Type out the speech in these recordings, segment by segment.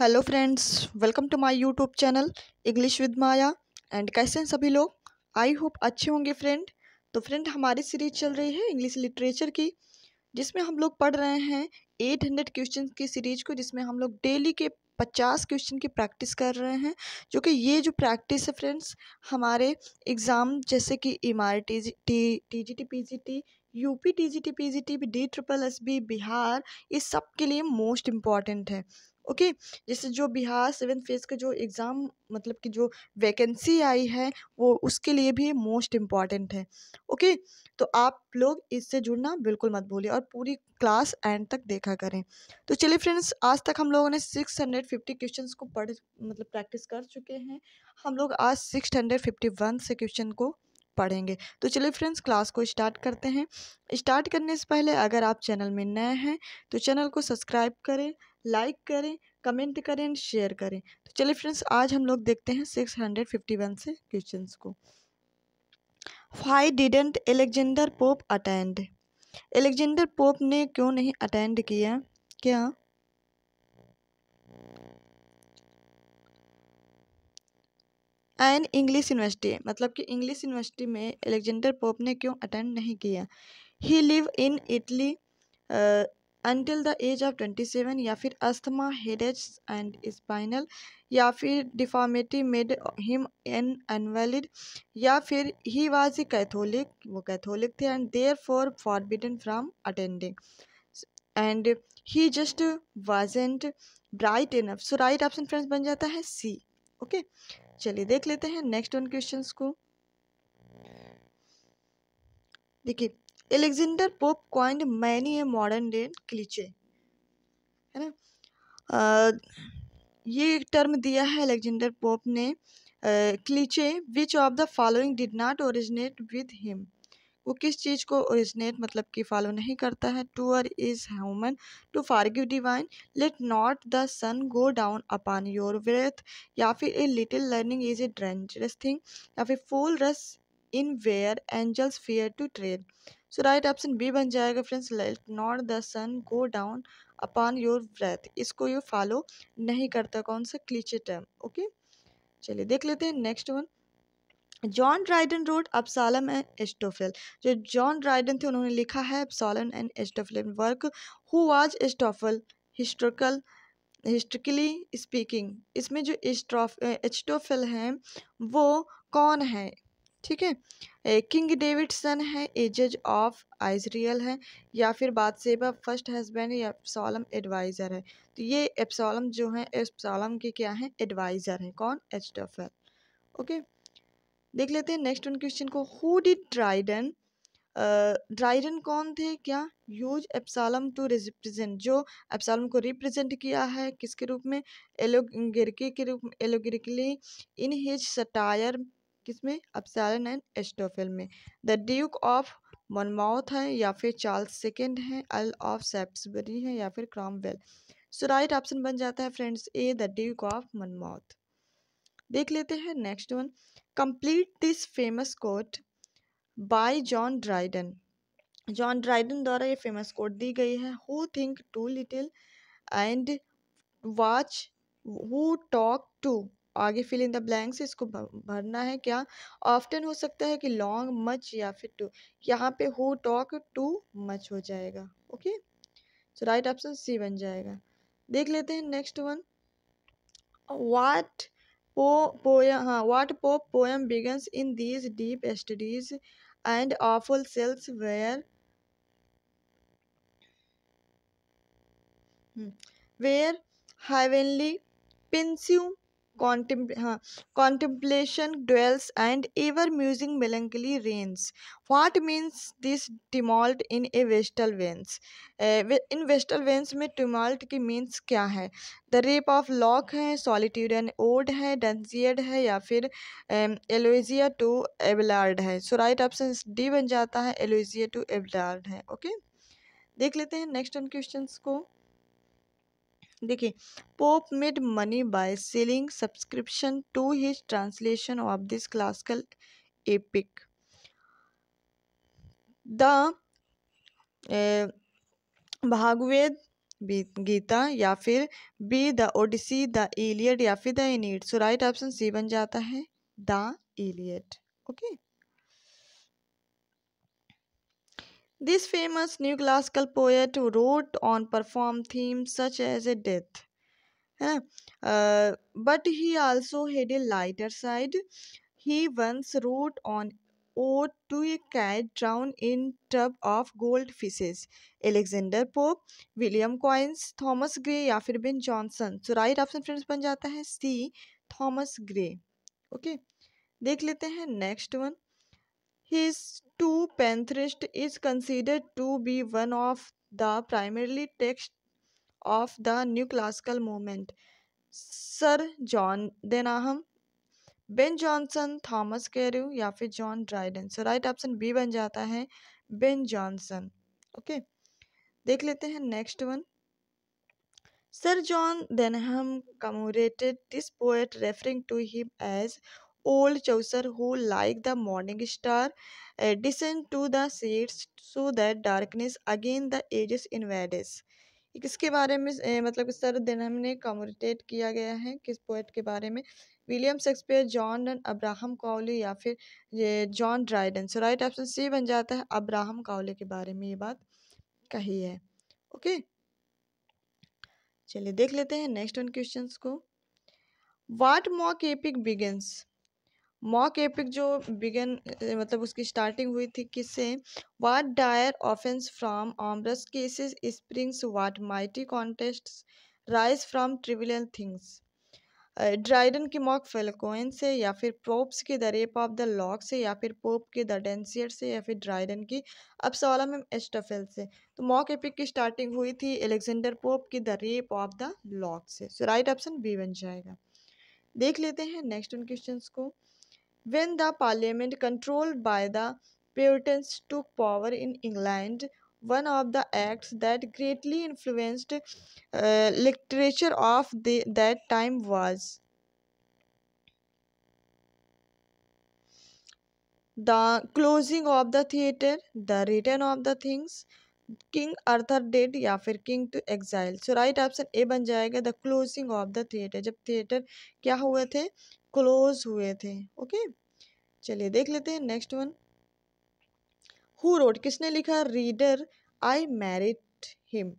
Hello friends welcome to my YouTube channel English with Maya and कैसे हैं सभी लोग आई होप अच्छे होंगे फ्रेंड तो फ्रेंड हमारी सीरीज चल रही है इंग्लिश लिटरेचर की जिसमें हम लोग पढ़ रहे हैं एट हंड्रेड क्वेश्चन की सीरीज को जिसमें हम लोग डेली के पचास क्वेश्चन की प्रैक्टिस कर रहे हैं जो कि ये जो प्रैक्टिस है फ्रेंड्स हमारे एग्ज़ाम जैसे कि M R T G T T G T P G T UP T G T P G T D triple S B Bihar ये सब के लिए मोस्ट इम्पॉर्टेंट है ओके जैसे जो बिहार सेवन फेज का जो एग्ज़ाम मतलब कि जो वैकेंसी आई है वो उसके लिए भी मोस्ट इम्पॉर्टेंट है ओके तो आप लोग इससे जुड़ना बिल्कुल मत भूलिए और पूरी क्लास एंड तक देखा करें तो चलिए फ्रेंड्स आज तक हम लोगों ने सिक्स हंड्रेड फिफ्टी क्वेश्चन को पढ़ मतलब प्रैक्टिस कर चुके हैं हम लोग आज सिक्स हंड्रेड फिफ्टी वन से क्वेश्चन को पढ़ेंगे तो चलिए फ्रेंड्स क्लास को स्टार्ट करते हैं स्टार्ट करने से पहले अगर आप चैनल में नए हैं तो चैनल को सब्सक्राइब करें लाइक करें कमेंट करें एंड शेयर करें तो चलिए फ्रेंड्स आज हम लोग देखते हैं सिक्स हंड्रेड फिफ्टी वन से क्वेश्चन को why didn't Alexander Pope attend Alexander Pope ने क्यों नहीं अटेंड किया क्या एन इंग्लिश यूनिवर्सिटी मतलब कि इंग्लिश यूनिवर्सिटी में एलेक्जेंडर पोप ने क्यों अटेंड नहीं किया he live in Italy until the age of seven या फिर अस्थमा हेडेज एंड स्पाइनल या फिर deformity made him an invalid या फिर ही वॉज ए कैथोलिक वो कैथोलिक थे and therefore forbidden from attending and he just wasn't bright enough so right option friends बन जाता है सी ओके चलिए देख लेते हैं नेक्स्ट उन क्वेश्चन को देखिए Alexander Pope coined many a modern day cliche है ना ये एक टर्म दिया है एलेक्जेंडर पोप ने cliche which of the following did not originate with him वो किस चीज़ को ओरिजिनेट मतलब कि फॉलो नहीं करता है to err is human to forgive divine let not the sun go down upon your breath या फिर a little learning is a dangerous thing या फिर fools rush in where angels fear to tread so right option B बन जाएगा friends let not the sun go down upon your breath इसको ये follow नहीं करता कौन सा क्लीचे टर्म ओके चलिए देख लेते हैं next one John Dryden wrote Absalom and Achitophel जो जॉन ड्राइडन थे उन्होंने लिखा है Absalom and Achitophel work who was Achitophel historical historically speaking इसमें जो एस्टोफेल हैं वो कौन है ठीक है किंग डेविडसन है एजेज ऑफ आइजरियल है या फिर बादसेबा फर्स्ट हस्बैंड या एप्सॉलम एडवाइज़र है तो ये एप्सॉलम जो है एप्सॉलम के क्या है एडवाइज़र है कौन एच डफल ओके देख लेते हैं नेक्स्ट वन क्वेश्चन को हु डिड ड्राइडन ड्राइडन कौन थे क्या यूज एप्सालम टू रिप्रेजेंट जो एप्सालम को रिप्रेजेंट किया है किसके रूप में एलोगिरके के रूप में एलोगिरिकली इन हिज सटायर किसमें अपसारन एंड एस्टोफेल में द ड्यूक ऑफ मनमाउथ है या फिर चार्ल्स सेकेंड हैं अल ऑफ सेप्सबरी हैं या फिर क्रॉमवेल सो राइट ऑप्शन बन जाता है friends A the Duke of Monmouth देख लेते हैं next one complete this famous quote by John Dryden John Dryden द्वारा ये फेमस कोट दी गई है who think too little and watch who talk too आगे फिल इन द ब्लैंक्स इसको भरना है क्या ऑफ्टन हो सकता है कि लॉन्ग मच या फिर टू यहाँ पे हु टॉक टू मच हो जाएगा okay so right option C बन जाएगा देख लेते हैं नेक्स्ट वन वाट पो पोयम हाँ what Pope poem begins in these deep studies and awful cells where where heavenly pensive contem हाँ contemplation dwells and ever musing melancholy reigns what means this tumult in a vestal veins in vestal veins में tumult की means क्या है the rape of Lock है solitude and ode है Dunciad है या फिर एलोजिया टू एबलार्ड है सो राइट ऑप्शन डी बन जाता है एलोजिया टू एबलार्ड है ओके देख लेते हैं नेक्स्ट उन क्वेश्चन को देखिए Pope made money by selling subscription to his translation of this classical epic the Bhagavad Gita या फिर B the Odyssey the Iliad या फिर the Aeneid so right option C बन जाता है the Iliad okay This famous new classical poet wrote on performed themes such as a death. Uh, but he also had a lighter side. He once wrote on ode to a cat drowned in tub of goldfishes. Alexander Pope, William Coins, Thomas Gray या फिर Ben Jonson right right option friends बन जाता है सी Thomas Gray okay देख लेते हैं one. His two Panthist is considered to be one of the primary text of the new classical movement. Sir John Denham, Ben Jonson Thomas Carew या फिर John Dryden. So right option B बन जाता है Ben Johnson Okay. देख लेते हैं next one. Sir John Denham commemorated this poet referring to him as Chaucer who like the morning star Addison to the seeds so that darkness again the the invades uh, किसके बारे में ए, मतलब इस तरह दिन हमने communicate किया गया है किस पोइट के बारे में William Shakespeare John Donne Abraham Cowley या फिर ये John Dryden so right option C बन जाता है अब्राहम काउली के बारे में ये बात कही है ओके चलिए देख लेते हैं नेक्स्ट वन क्वेश्चन को what mock epic begins mock epic जो बिगन मतलब उसकी स्टार्टिंग हुई थी किससे what dire offence from amorous causes springs what mighty contest rise from trivial things Dryden की मॉक फेलकोइन से या फिर प्रोप्स की the rape of the lock से या फिर पोप के द डेंसियर से या फिर ड्राइडन की अब अपसोलम एस्टफेल से तो मॉक एपिक की स्टार्टिंग हुई थी एलेक्जेंडर पोप की the rape of the lock से सो राइट ऑप्शन बी बन जाएगा देख लेते हैं नेक्स्ट उन क्वेश्चन को When the parliament controlled by the Puritans took power in England, one of the acts that greatly influenced uh, literature of the, that time was the closing of the theater the return of the things King Arthur dead या fir king to exile so right option a ban jayega the closing of the theater jab theater kya hue the close हुए थे okay चलिए देख लेते हैं next one who wrote किसने लिखा reader I married him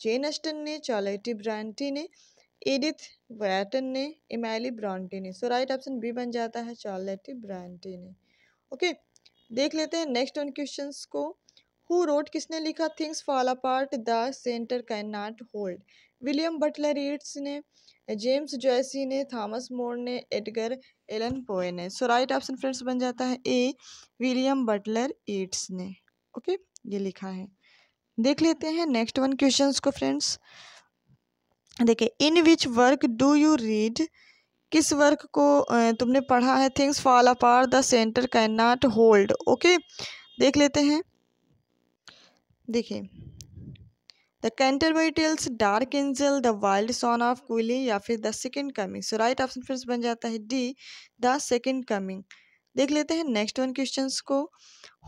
Jane Austen ने Charlotte ब्रांटी ने एडिथ वैटन ने इमैली ब्रांटी ने सो राइट ऑप्शन बी बन जाता है चार्लेटी ब्रांटी ने ओके okay, देख लेते हैं नेक्स्ट वन क्वेश्चंस को हु रोट किसने लिखा things fall apart the centre can not hold William Butler Yeats ने जेम्स जॉयसी ने थॉमस मोर ने एडगर एलन पोए ने सो राइट ऑप्शन फ्रेंड्स बन जाता है ए विलियम बटलर ईट्स ने ओके okay? ये लिखा है देख लेते हैं नेक्स्ट वन क्वेश्चन को फ्रेंड्स देखिए in which work do you read किस वर्क को तुमने पढ़ा है things fall apart the centre can not hold okay देख लेते हैं देखिए the Canterbury tales dark angel the wild swan of Coole या फिर the second coming so right option फिर बन जाता है डी द सेकेंड कमिंग देख लेते हैं नेक्स्ट वन क्वेश्चन को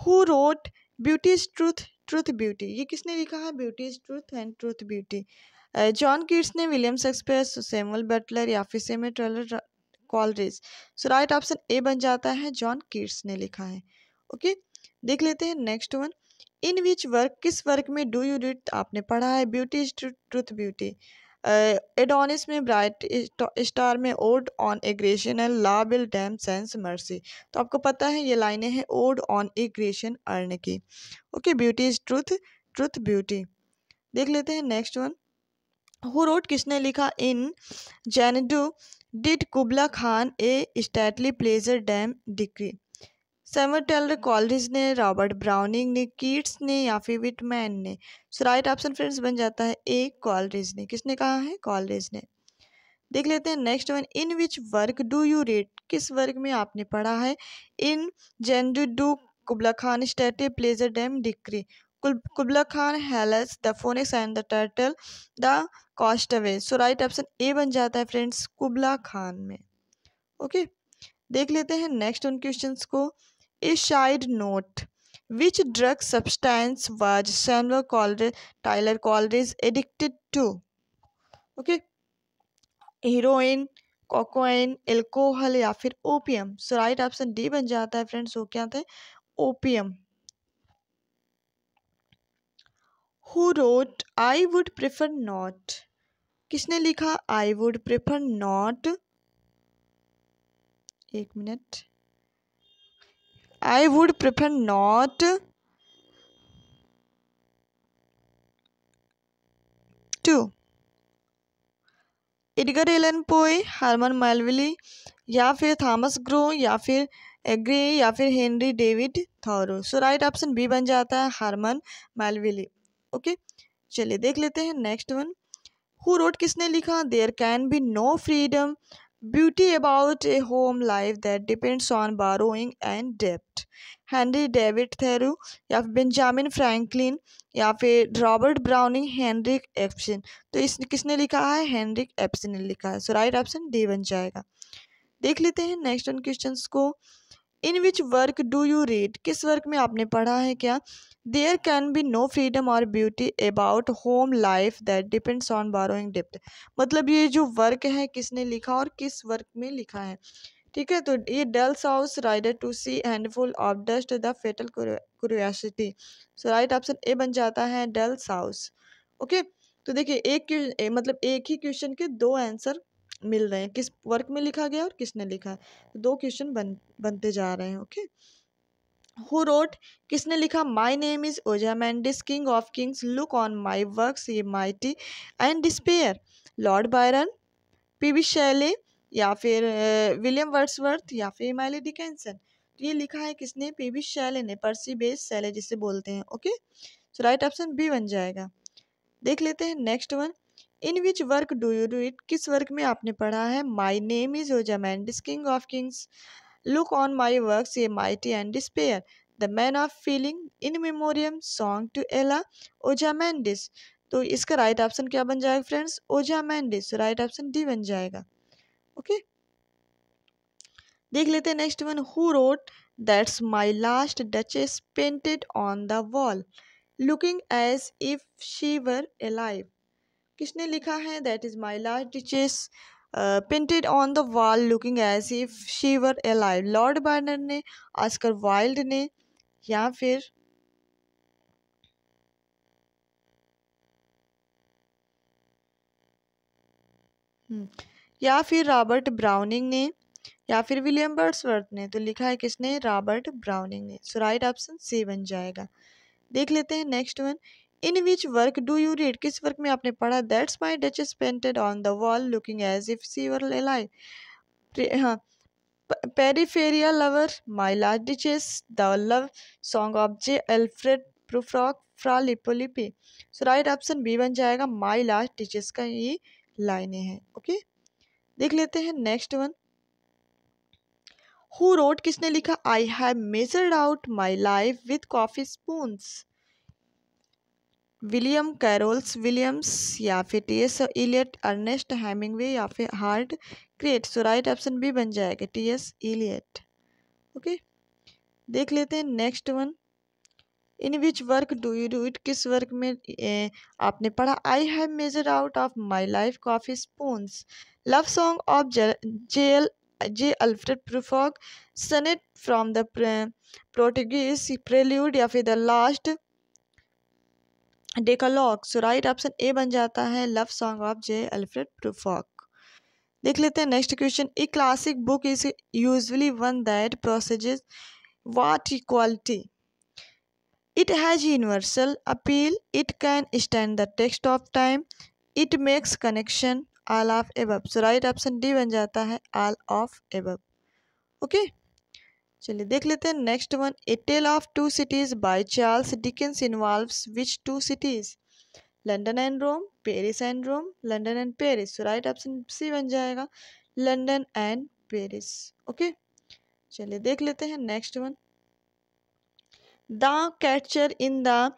who wrote beauty is truth truth beauty ये किसने लिखा है beauty is truth and truth beauty John Keats ने विलियम शेक्सपियर सेमुअल बटलर या फिर Samuel Taylor Coleridge so right option A बन जाता है जॉन किड्स ने लिखा है ओके okay? देख लेते हैं next one in which work किस वर्क में डू यू रीड आपने पढ़ा है beauty is truth beauty Adonis में ब्राइट स्टार में ode on la belle dame sans merci तो आपको पता है ये लाइनें हैं ओड ऑन एग्रेशन अर्न की okay beauty is truth truth beauty देख लेते हैं नेक्स्ट वन हु रोड किसने लिखा in Xanadu did Kubla Khan a stately pleasure dome decree Samuel Taylor Coleridge ने रॉबर्ट ब्राउनिंग ने कीट्स ने या फिर विटमैन ने सो राइट ऑप्शन फ्रेंड्स बन जाता है ए कॉलरिज ने किसने कहा है कॉलरिज ने देख लेते हैं next one in which work do you read किस वर्ग में आपने पढ़ा है in Xanadu do Kubla Khan state pleasure dome decree Kubla Khan Hellas the phoenix and the turtle the away so right option A बन जाता है friends कुबला Khan में okay okay? देख लेते हैं नेक्स्ट उन क्वेश्चंस को A side note Which drug substance was Samuel Coleridge, Tyler Coleridge addicted to? Okay. Heroin, cocaine alcohol या फिर opium so right option D बन जाता है फ्रेंड्स वो क्या थे opium who wrote I would prefer not किसने लिखा आई वुड प्रेफर नॉट एक minute I would prefer not to. Edgar Allan Poe Herman Melville या फिर थॉमस ग्रो या फिर एग्री या फिर Henry David Thoreau so right option B बन जाता है हारमन मालविली ओके चलिए देख लेते हैं नेक्स्ट वन हु रोड किसने लिखा there can be no freedom Beauty about a home life that depends on borrowing and debt Henry David Thoreau या फिर बेंजामिन फ्रैंकलिन या फिर रॉबर्ट ब्राउनिंग हेनरिक एप्सन तो इस किसने लिखा है हेनरिक एप्सन ने लिखा है सो राइट ऑप्शन डी बन जाएगा देख लेते हैं नेक्स्ट उन क्वेश्चन को in which work do you read किस वर्क में आपने पढ़ा है क्या there can be no freedom और beauty about home life that depends on borrowing डिप्ट मतलब ये जो वर्क है किसने लिखा और किस वर्क में लिखा है ठीक है तो ये doll's house rider to sea handful of dust the fatal curiosity so right option A बन जाता है डल्स हाउस ओके तो देखिए एक ए, मतलब एक ही क्वेश्चन के दो आंसर मिल रहे हैं किस वर्क में लिखा गया और किसने लिखा है तो दो क्वेश्चन बन बनते जा रहे हैं ओके हु रोट किसने लिखा my name is Ozymandias king of kings look on my work mighty and despair Lord Byron P B Shelley या फिर विलियम वर्ड्सवर्थ या फिर माइली डिकेंसन तो ये लिखा है किसने पी वी शैले ने पर्सी बेस शैले जिसे बोलते हैं okay so right option B बन जाएगा देख लेते हैं next one in which work do you do it किस वर्क में आपने पढ़ा है my name is Ozymandias king of kings Look on my works, ye mighty, and despair. the man of feeling in memoriam song to ella ojamendis तो इसका right option क्या बन जाएगा फ्रेंड्स ओजा मैंडिस राइट ऑप्शन डी बन जाएगा okay देख लेते हैं next one who wrote that's my last duchess painted on the wall looking as if she were alive किसने लिखा है that is my last duchess painted on the wall looking as if if she were alive Lord Byron ने Oscar Wilde ने या फिर hmm. या फिर Robert Browning ने या फिर विलियम बर्ड्सवर्थ ने तो लिखा है किसने रॉबर्ट ब्राउनिंग ने सो राइट ऑप्शन सी बन जाएगा देख लेते हैं next one in which work do you read किस वर्क में आपने पढ़ा that's my duchess painted on the wall looking as if she were alive हाँ Porphyria lover my last duchess the love song of J Alfred Prufrock Fra Lippo Lippi so right option B बन जाएगा माई last ditches का ये लाइने हैं okay देख लेते हैं नेक्स्ट वन हु रोट किसने लिखा I have measured out my life with coffee spoons William Carlos Williams या फिर T S Eliot Ernest Hemingway या फिर Hart Crane so right option B बन जाएगा टी एस इलियट ओके देख लेते हैं next one in which work do you do it किस वर्क में ए, आपने पढ़ा I have measure out of my life coffee spoons love song of J L J Alfred Prufrock sonnet from the Portuguese prelude या फिर the last decalogue so right option A बन जाता है love song of J Alfred Prufrock देख लेते हैं next question a classic book is usually one that possesses what equality it has universal appeal it can stand the test of time it makes connection all of एब so right option D बन जाता है आल of एब okay चलिए देख लेते हैं next one a tale of two cities by Charles Dickens involves which two cities London and Rome Paris and Rome London and Paris right option C बन जाएगा लंदन एंड पेरिस ओके चलिए देख लेते हैं next one the catcher in the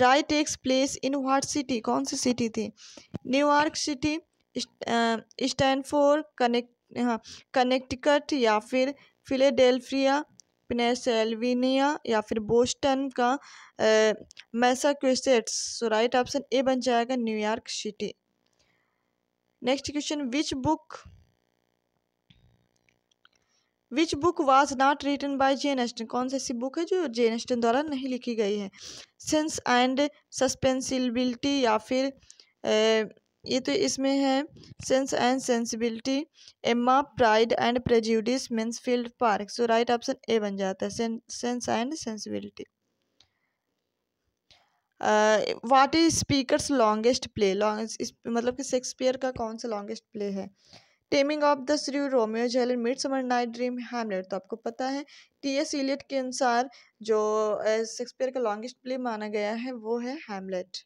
rye takes place in what city कौन सी city थी New York city Stamford connect हाँ कनेक्टिकट या फिर फिलेडेल्फिया पेनसिल्वेनिया या फिर बोस्टन का मैसाक्यूसेट्स सो राइट ऑप्शन ए बन जाएगा New York city next question which book which book was not written by J Austen कौन सी ऐसी बुक है जो जे एस्टन द्वारा नहीं लिखी गई है सेंस एंड सस्पेंसिबिलिटी या फिर ये तो इसमें है sense and sensibility Emma pride and prejudice field park so right option A बन जाता है sense and sensibility what is speakers longest play long मतलब कि शेक्सपियर का कौन सा लॉन्गेस्ट प्ले है taming of the shrew Romeo Juliet midsummer night dream Hamlet तो आपको पता है टी एस इलियट के अनुसार जो शेक्सपियर uh, का लॉन्गेस्ट प्ले माना गया है वो है हैमलेट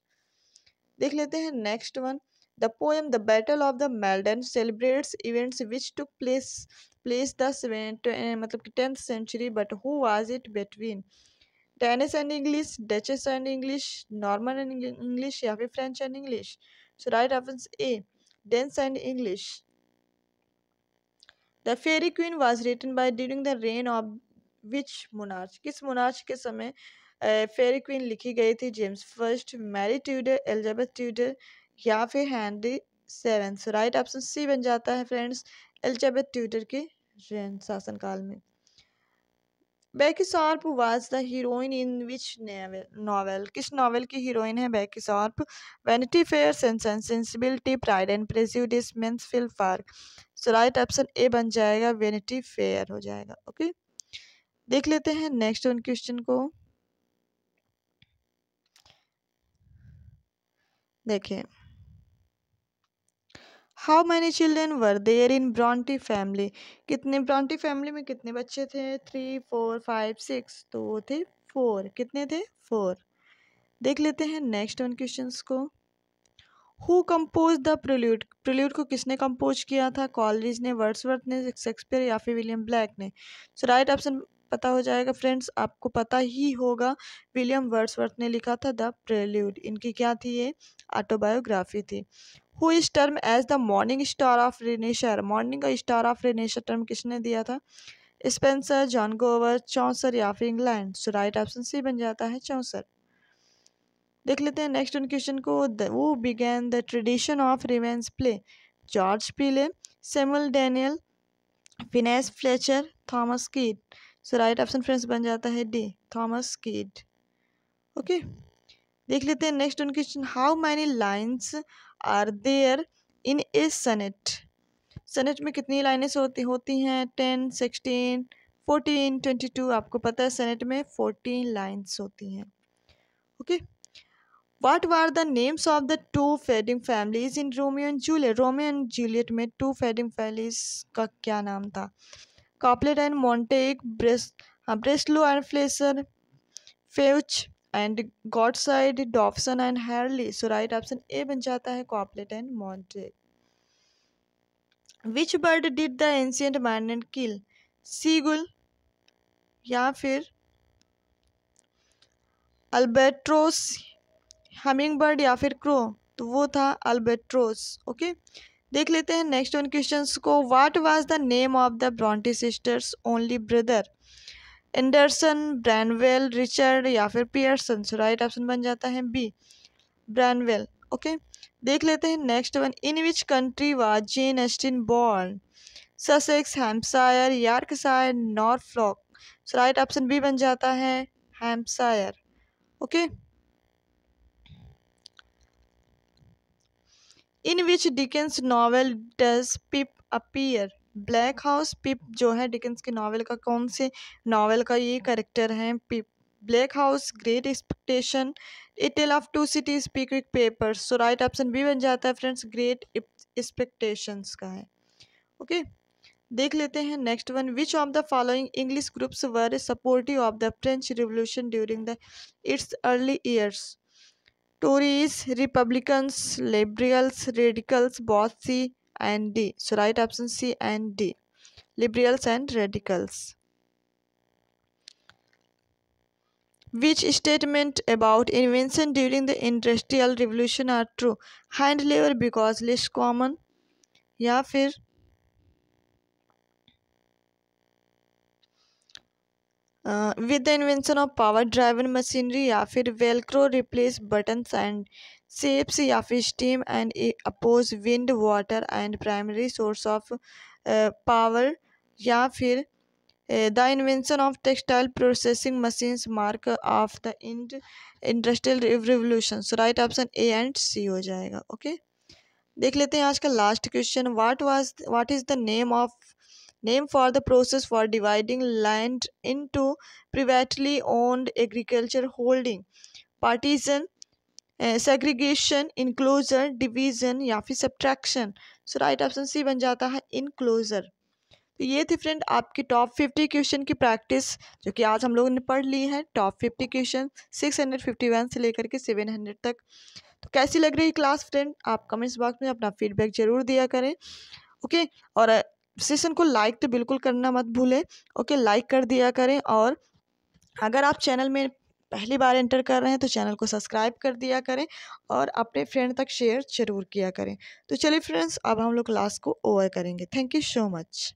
देख लेते हैं next one The poem The Battle of the Maldon celebrates events which took place place the 7th, uh, मतलब कि 10th century but who was it between Danish and English, Duchess and English, Norman and English या फिर French and English. So right options A, Dance and English. The Fairy Queen was written by during the reign of which monarch? किस monarch के समय eh, Fairy Queen लिखी गई थी James first Mary Tudor, Elizabeth Tudor. या फिर Henry seven right option C बन जाता है फ्रेंड्स एलिजाबेथ ट्यूटर के शासन काल में Becky Sharp was the heroine in which novel किस नावल की हीरोइन है Becky Sharp Vanity Fair sense and sensibility pride and prejudice prejudice fill park so right option A बन जाएगा वैनिटी फेयर हो जाएगा ओके देख लेते हैं नेक्स्ट वन क्वेश्चन को देखें how many children were there in Bronte family कितने ब्रॉन्टी फैमिली में कितने बच्चे थे थ्री फोर फाइव सिक्स तो थे फोर कितने थे फोर देख लेते हैं नेक्स्ट वन क्वेश्चन को who compose the prelude prelude को किसने कम्पोज किया था कॉलरिज ने वर्ड्सवर्थ ने शेक्सपियर या फिर विलियम ब्लैक ने सो राइट ऑप्शन पता हो जाएगा फ्रेंड्स आपको पता ही होगा विलियम वर्ड्सवर्थ ने लिखा था द प्रोल्यूट इनकी क्या थी ये ऑटोबायोग्राफी थी who is term as the morning star of renaissance morning का स्टार ऑफ रेनेशर टर्म किसने दिया था स्पेंसर जॉन गोवर चौंसर या फिर England so right option C बन जाता है चौंसर देख लेते हैं नेक्स्ट उन क्वेश्चन को वो began the tradition of revenge play George Peele Samuel Daniel Phineas Fletcher Thomas Kyd so right option friends बन जाता है डी थॉमस कीड ओके देख लेते हैं नेक्स्ट उनके question how many lines are there in a sonnet sonnet में कितनी लाइनें होती होती हैं ten sixteen fourteen twenty two आपको पता है सनेट में फोर्टीन लाइन्स होती हैं okay what are the names of the two feuding families in Romeo and Juliet Romeo and Juliet में टू फेडिंग फैमिलीज का क्या नाम था Capulet and Montague Brest Breslow and Flesser Feuch and god side डॉफ्सन and Harley so right option A बन जाता है Capulet and Monte which bird did the ancient man and kill seagull या फिर अल्बेट्रोस humming bird या फिर crow तो वो था अल्बेट्रोस ओके देख लेते हैं नेक्स्ट वन क्वेश्चन को what was the name of the Bronte sisters only brother Anderson Branwell Richard या फिर पियर्सन सो राइट ऑप्शन बन जाता है बी ब्रैनवेल ओके देख लेते हैं next one in which country was Jane Austen born Sussex Hampshire Yorkshire Norfolk so right option B बन जाता है Hampshire okay in which Dickens novel does Pip appear black house Pip जो है Dickens के novel का कौन से novel का ये करेक्टर है Pip black house great expectation a tale of two Pickwick paper so right option B बन जाता है फ्रेंड्स ग्रेट एक्सपेक्टेशंस का है ओके देख लेते हैं next one which of the following English groups were supportive of the French revolution during the its early years Tories Republicans Liberals Radicals C and D. So right option C and D. Liberals and radicals. Which statement about invention during the industrial revolution are true? Hand labor because less common या fir. With the invention of power driven machinery या फिर Velcro replace buttons and zips या फिर steam and oppose wind water and primary source of power या फिर the invention of textile processing machines mark of the in industrial revolution so right option A and C हो जाएगा okay okay? देख लेते हैं आज का last question what was what is the name of name for the process for dividing land into privately owned agriculture holding partition segregation enclosure division या फिर subtraction so right option C बन जाता है इनक्लोजर तो ये थी friend आपकी top fifty question की प्रैक्टिस जो कि आज हम लोगों ने पढ़ ली है top fifty question six hundred fifty one से लेकर के सेवन हंड्रेड तक तो कैसी लग रही क्लास फ्रेंड आप कमेंट्स बॉक्स में अपना फीडबैक ज़रूर दिया करें ओके और सेशन को लाइक तो बिल्कुल करना मत भूलें ओके लाइक कर दिया करें और अगर आप चैनल में पहली बार एंटर कर रहे हैं तो चैनल को सब्सक्राइब कर दिया करें और अपने फ्रेंड तक शेयर जरूर किया करें तो चलिए फ्रेंड्स अब हम लोग क्लास को ओवर करेंगे थैंक यू सो मच